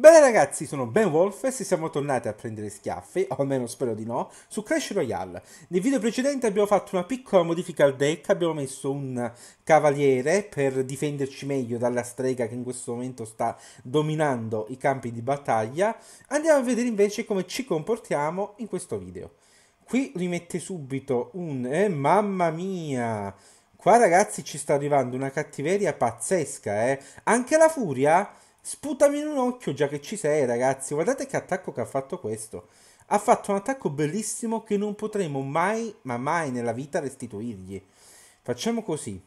Bene ragazzi, sono Ben Wolf e siamo tornati a prendere schiaffi, o almeno spero di no, su Crash Royale. Nel video precedente abbiamo fatto una piccola modifica al deck, abbiamo messo un cavaliere per difenderci meglio dalla strega che in questo momento sta dominando i campi di battaglia. Andiamo a vedere invece come ci comportiamo in questo video. Qui rimette subito un... Eh, mamma mia! Qua ragazzi ci sta arrivando una cattiveria pazzesca, eh! Anche la furia Sputami in un occhio già che ci sei, ragazzi. Guardate che attacco che ha fatto questo. Ha fatto un attacco bellissimo che non potremo mai, ma mai nella vita restituirgli. Facciamo così.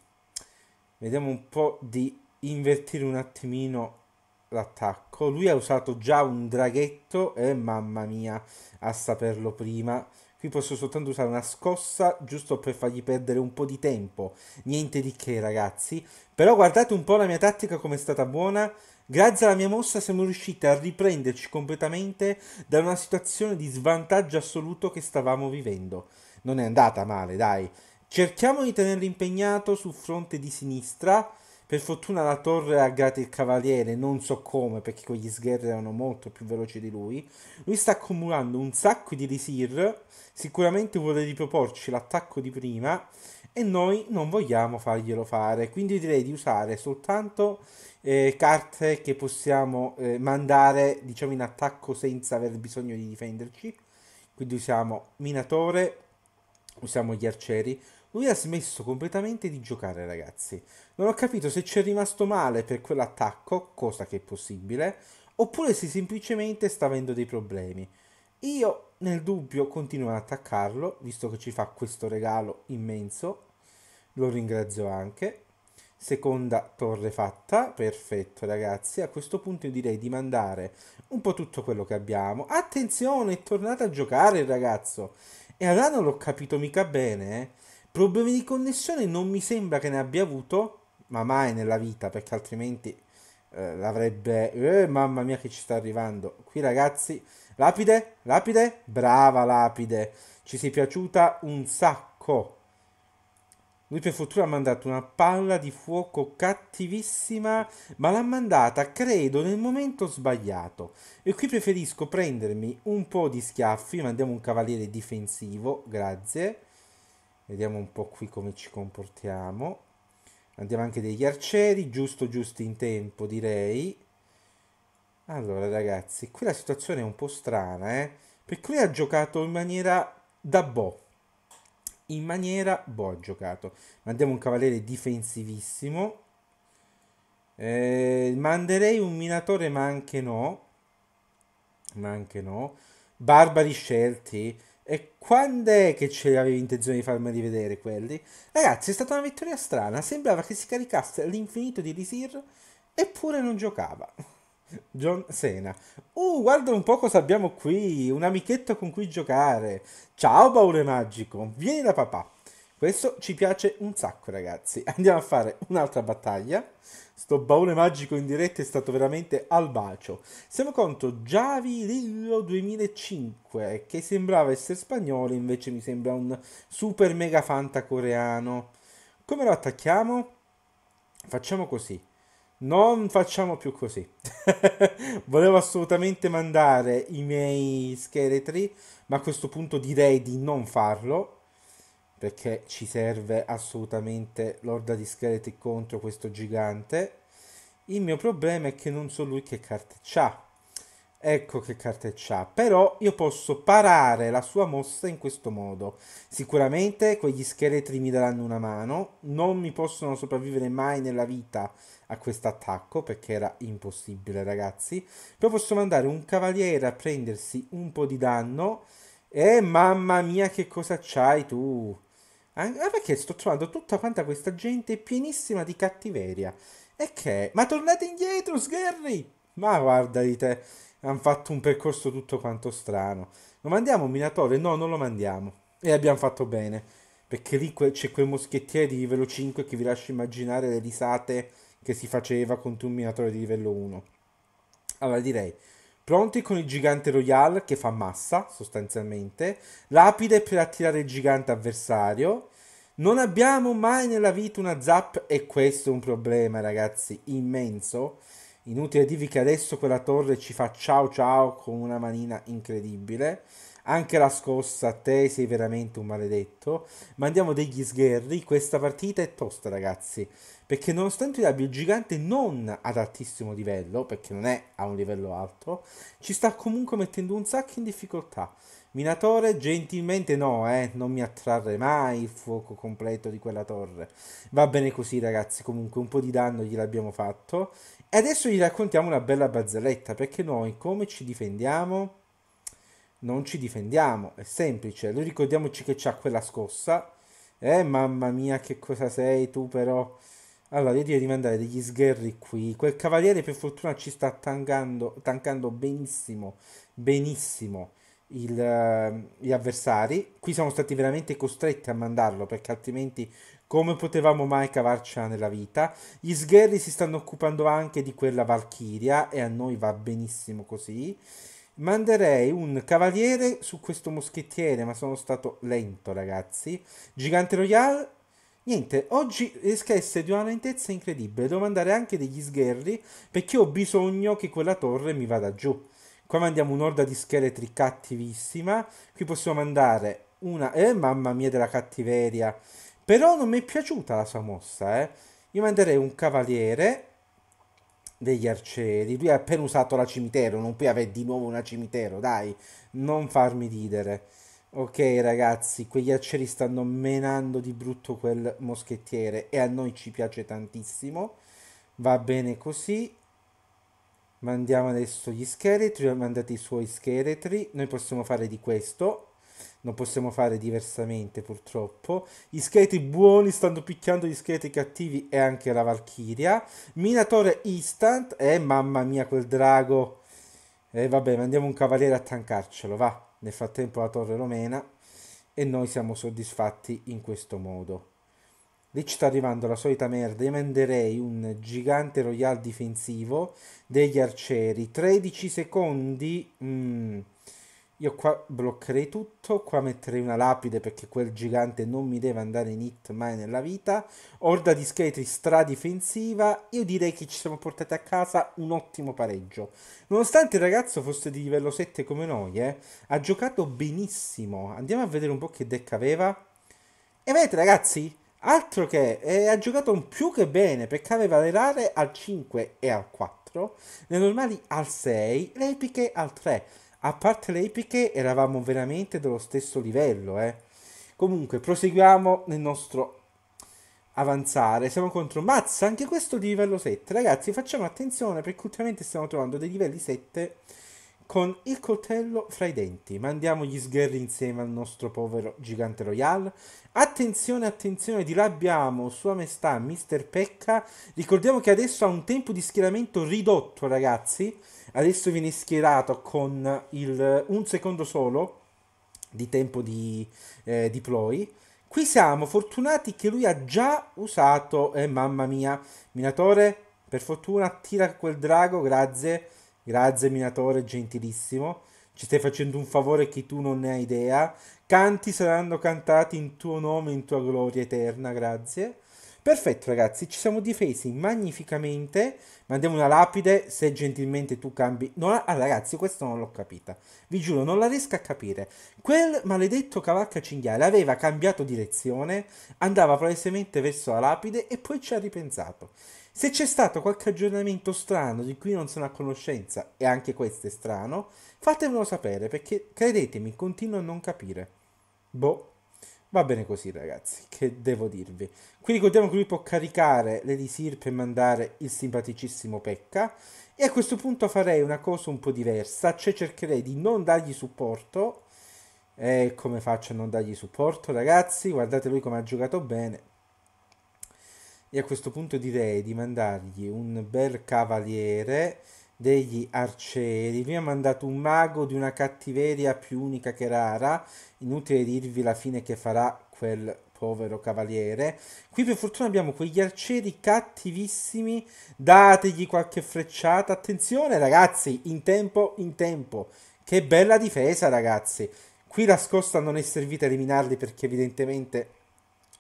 Vediamo un po' di invertire un attimino l'attacco. Lui ha usato già un draghetto e eh, mamma mia, a saperlo prima. Qui posso soltanto usare una scossa giusto per fargli perdere un po' di tempo. Niente di che ragazzi. Però guardate un po' la mia tattica come è stata buona. Grazie alla mia mossa siamo riusciti a riprenderci completamente da una situazione di svantaggio assoluto che stavamo vivendo. Non è andata male, dai. Cerchiamo di tenerlo impegnato sul fronte di sinistra. Per fortuna la torre ha aggrato il cavaliere, non so come, perché quegli sgherri erano molto più veloci di lui. Lui sta accumulando un sacco di risir, sicuramente vuole riproporci l'attacco di prima e noi non vogliamo farglielo fare. Quindi direi di usare soltanto eh, carte che possiamo eh, mandare diciamo in attacco senza aver bisogno di difenderci quindi usiamo minatore usiamo gli arcieri lui ha smesso completamente di giocare ragazzi non ho capito se ci è rimasto male per quell'attacco cosa che è possibile oppure se semplicemente sta avendo dei problemi io nel dubbio continuo ad attaccarlo visto che ci fa questo regalo immenso lo ringrazio anche seconda torre fatta, perfetto ragazzi, a questo punto io direi di mandare un po' tutto quello che abbiamo, attenzione è tornato a giocare il ragazzo, e allora non l'ho capito mica bene, eh. problemi di connessione non mi sembra che ne abbia avuto, ma mai nella vita, perché altrimenti eh, l'avrebbe, eh, mamma mia che ci sta arrivando, qui ragazzi, lapide, lapide, brava lapide, ci sei piaciuta un sacco, lui per fortuna ha mandato una palla di fuoco cattivissima, ma l'ha mandata, credo, nel momento sbagliato. E qui preferisco prendermi un po' di schiaffi, mandiamo un cavaliere difensivo, grazie. Vediamo un po' qui come ci comportiamo. Andiamo anche degli arcieri, giusto giusto in tempo direi. Allora ragazzi, qui la situazione è un po' strana, eh? Perché lui ha giocato in maniera da boh in maniera boh giocato mandiamo un cavaliere difensivissimo eh, manderei un minatore ma anche no ma anche no barbari scelti e quando è che ce l'avevi intenzione di farmi rivedere quelli? Ragazzi, è stata una vittoria strana. Sembrava che si caricasse all'infinito di Risir, eppure non giocava. John Sena. Uh, guarda un po' cosa abbiamo qui, un amichetto con cui giocare. Ciao baule magico, vieni da papà. Questo ci piace un sacco ragazzi. Andiamo a fare un'altra battaglia. Sto baule magico in diretta è stato veramente al bacio. Siamo contro Javirillo 2005 che sembrava essere spagnolo invece mi sembra un super mega fanta coreano. Come lo attacchiamo? Facciamo così non facciamo più così. Volevo assolutamente mandare i miei scheletri, ma a questo punto direi di non farlo perché ci serve assolutamente l'orda di scheletri contro questo gigante. Il mio problema è che non so lui che carte ha. Ecco che carte c'ha, però io posso parare la sua mossa in questo modo. Sicuramente quegli scheletri mi daranno una mano, non mi possono sopravvivere mai nella vita a questo attacco perché era impossibile ragazzi. Poi posso mandare un cavaliere a prendersi un po' di danno e mamma mia che cosa c'hai tu? Ah, perché sto trovando tutta quanta questa gente pienissima di cattiveria. E che? Ma tornate indietro, Sgherry! Ma guarda di te hanno fatto un percorso tutto quanto strano. Lo mandiamo Minatore? No, non lo mandiamo. E abbiamo fatto bene, perché lì c'è quel moschettiere di livello 5 che vi lascia immaginare le risate che si faceva contro un Minatore di livello 1. Allora direi, pronti con il gigante royale che fa massa, sostanzialmente, lapide per attirare il gigante avversario. Non abbiamo mai nella vita una zap e questo è un problema, ragazzi, immenso Inutile dirvi che adesso quella torre ci fa ciao ciao con una manina incredibile. Anche la scossa, te sei veramente un maledetto. Mandiamo degli sgherri. Questa partita è tosta, ragazzi. Perché nonostante io abbia il gigante non ad altissimo livello, perché non è a un livello alto, ci sta comunque mettendo un sacco in difficoltà. Minatore, gentilmente no, eh, non mi attrarre mai il fuoco completo di quella torre. Va bene così, ragazzi, comunque un po' di danno gliel'abbiamo fatto. E adesso gli raccontiamo una bella barzelletta, perché noi come ci difendiamo? Non ci difendiamo, è semplice. Noi ricordiamoci che c'ha quella scossa. Eh, mamma mia, che cosa sei tu però. Allora, io direi di mandare degli sgherri qui. Quel cavaliere per fortuna ci sta tankando, tankando benissimo, benissimo il, ehm, gli avversari. Qui siamo stati veramente costretti a mandarlo perché altrimenti come potevamo mai cavarcela nella vita. Gli sgherri si stanno occupando anche di quella Valchiria e a noi va benissimo così. Manderei un cavaliere su questo moschettiere, ma sono stato lento, ragazzi. Gigante Royale. Niente, oggi rischia essere di una lentezza incredibile. Devo mandare anche degli sgherri perché ho bisogno che quella torre mi vada giù. Qua mandiamo un'orda di scheletri cattivissima. Qui possiamo mandare una... Eh, mamma mia della cattiveria. Però non mi è piaciuta la sua mossa, eh. Io manderei un cavaliere degli arcieri. Lui ha appena usato la cimitero, non puoi avere di nuovo una cimitero, dai. Non farmi ridere. Ok ragazzi, quegli arcieri stanno menando di brutto quel moschettiere e a noi ci piace tantissimo. Va bene così mandiamo adesso gli scheletri, ho mandato i suoi scheletri, noi possiamo fare di questo, non possiamo fare diversamente purtroppo. Gli scheletri buoni stanno picchiando gli scheletri cattivi e anche la Valchiria. Minatore instant, eh mamma mia quel drago, eh vabbè mandiamo un cavaliere a tancarcelo, va, nel frattempo la torre romena e noi siamo soddisfatti in questo modo. Lì ci sta arrivando la solita merda. Io manderei un gigante royal difensivo degli arcieri. 13 secondi. Mm. Io qua bloccherei tutto. Qua metterei una lapide perché quel gigante non mi deve andare in hit mai nella vita. Orda di Skatri stradifensiva. Io direi che ci siamo portati a casa un ottimo pareggio. Nonostante il ragazzo fosse di livello 7 come noi, eh, ha giocato benissimo. Andiamo a vedere un po' che deck aveva. E vedete ragazzi, Altro che eh, ha giocato un più che bene perché aveva le rare al 5 e al 4, le normali al 6, le epiche al 3. A parte le epiche eravamo veramente dello stesso livello. Eh. Comunque proseguiamo nel nostro avanzare. Siamo contro Mazza, anche questo di livello 7. Ragazzi facciamo attenzione perché ultimamente stiamo trovando dei livelli 7 con il coltello fra i denti. Mandiamo gli sgherri insieme al nostro povero gigante royale. Attenzione, attenzione, di là abbiamo Sua Maestà Mister Pecca. Ricordiamo che adesso ha un tempo di schieramento ridotto, ragazzi. Adesso viene schierato con il, un secondo solo di tempo di eh, deploy. Qui siamo fortunati che lui ha già usato, eh, mamma mia, Minatore, per fortuna tira quel drago, grazie Grazie Minatore, gentilissimo. Ci stai facendo un favore che tu non ne hai idea. Canti saranno cantati in tuo nome, in tua gloria eterna, grazie. Perfetto ragazzi, ci siamo difesi magnificamente. Mandiamo una lapide se gentilmente tu cambi. No, ah, ragazzi, questo non l'ho capita. Vi giuro, non la riesco a capire. Quel maledetto cavacca cinghiale aveva cambiato direzione, andava palesemente verso la lapide e poi ci ha ripensato. Se c'è stato qualche aggiornamento strano di cui non sono a conoscenza, e anche questo è strano, fatemelo sapere perché credetemi, continuo a non capire. Boh. Va bene così ragazzi, che devo dirvi. Qui ricordiamo che lui può caricare Lady Sirp e mandare il simpaticissimo Pecca. E a questo punto farei una cosa un po' diversa, cioè cercherei di non dargli supporto. E come faccio a non dargli supporto ragazzi? Guardate lui come ha giocato bene e a questo punto direi di mandargli un bel cavaliere degli arcieri. Lui ha mandato un mago di una cattiveria più unica che rara. Inutile dirvi la fine che farà quel povero cavaliere. Qui per fortuna abbiamo quegli arcieri cattivissimi. Dategli qualche frecciata. Attenzione ragazzi, in tempo, in tempo. Che bella difesa ragazzi. Qui la scossa non è servita a eliminarli perché evidentemente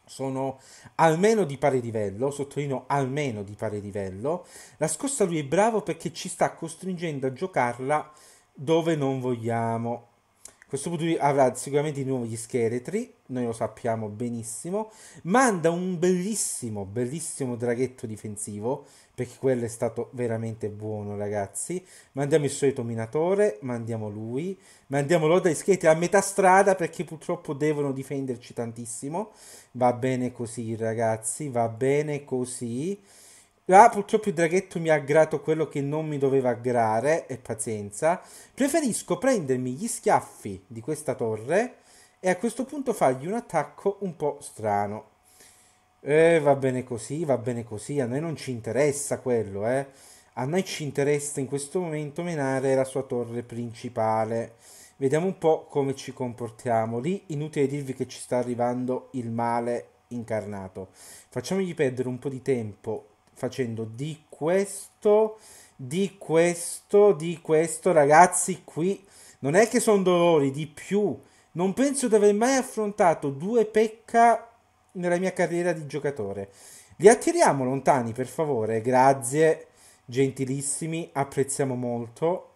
sono almeno di pari livello, sottolineo almeno di pari livello. La scossa lui è bravo perché ci sta costringendo a giocarla dove non vogliamo questo punto avrà sicuramente di nuovo gli scheletri, noi lo sappiamo benissimo. Manda un bellissimo, bellissimo draghetto difensivo, perché quello è stato veramente buono, ragazzi. Mandiamo il solito minatore, mandiamo lui, mandiamo l'Oda di scheletri a metà strada, perché purtroppo devono difenderci tantissimo. Va bene così, ragazzi, va bene così. Là ah, purtroppo il draghetto mi ha aggrato quello che non mi doveva aggrare, e pazienza. Preferisco prendermi gli schiaffi di questa torre e a questo punto fargli un attacco un po' strano. Eh, va bene così, va bene così, a noi non ci interessa quello, eh. A noi ci interessa in questo momento menare la sua torre principale. Vediamo un po' come ci comportiamo. Lì inutile dirvi che ci sta arrivando il male incarnato. Facciamogli perdere un po' di tempo facendo di questo, di questo, di questo, ragazzi, qui non è che sono dolori, di più. Non penso di aver mai affrontato due pecca nella mia carriera di giocatore. Li attiriamo lontani, per favore. Grazie, gentilissimi, apprezziamo molto.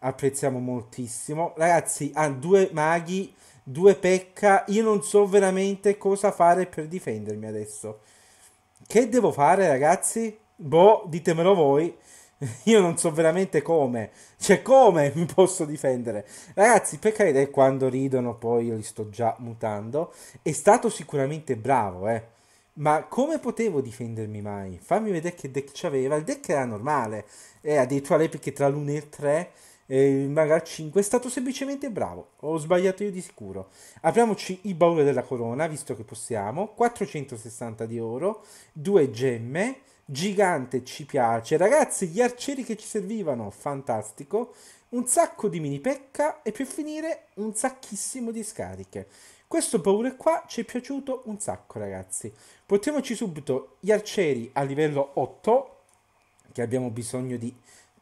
Apprezziamo moltissimo. Ragazzi, ha ah, due maghi, due pecca. Io non so veramente cosa fare per difendermi adesso. Che devo fare, ragazzi? Boh, ditemelo voi. Io non so veramente come, cioè come mi posso difendere. Ragazzi, per carità, quando ridono poi io li sto già mutando. È stato sicuramente bravo, eh. Ma come potevo difendermi mai? Fammi vedere che deck c'aveva. Il deck era normale, eh, addirittura l'epic tra l'1 e il 3 eh, Maga 5 è stato semplicemente bravo. Ho sbagliato io di sicuro. Apriamoci i bauli della corona, visto che possiamo. 460 di oro, 2 gemme. Gigante ci piace, ragazzi. Gli arcieri che ci servivano, fantastico. Un sacco di mini pecca e per finire un sacchissimo di scariche. Questo paure qua ci è piaciuto un sacco, ragazzi. Portiamoci subito gli arcieri a livello 8, che abbiamo bisogno di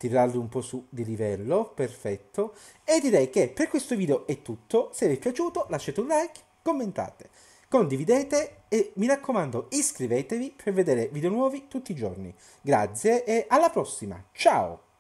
tirarli un po' su di livello, perfetto. E direi che per questo video è tutto, se vi è piaciuto lasciate un like, commentate, condividete e mi raccomando iscrivetevi per vedere video nuovi tutti i giorni. Grazie e alla prossima, ciao!